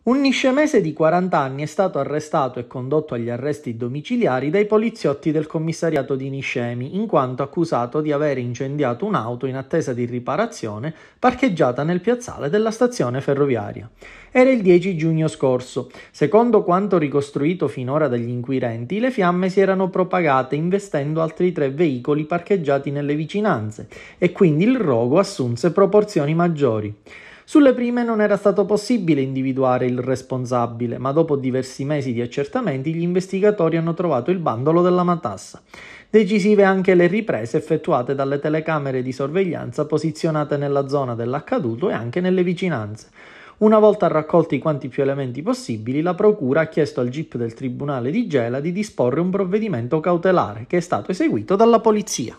Un niscemese di 40 anni è stato arrestato e condotto agli arresti domiciliari dai poliziotti del commissariato di Niscemi, in quanto accusato di aver incendiato un'auto in attesa di riparazione parcheggiata nel piazzale della stazione ferroviaria. Era il 10 giugno scorso. Secondo quanto ricostruito finora dagli inquirenti, le fiamme si erano propagate investendo altri tre veicoli parcheggiati nelle vicinanze e quindi il rogo assunse proporzioni maggiori. Sulle prime non era stato possibile individuare il responsabile, ma dopo diversi mesi di accertamenti gli investigatori hanno trovato il bandolo della matassa. Decisive anche le riprese effettuate dalle telecamere di sorveglianza posizionate nella zona dell'accaduto e anche nelle vicinanze. Una volta raccolti quanti più elementi possibili, la Procura ha chiesto al GIP del Tribunale di Gela di disporre un provvedimento cautelare che è stato eseguito dalla Polizia.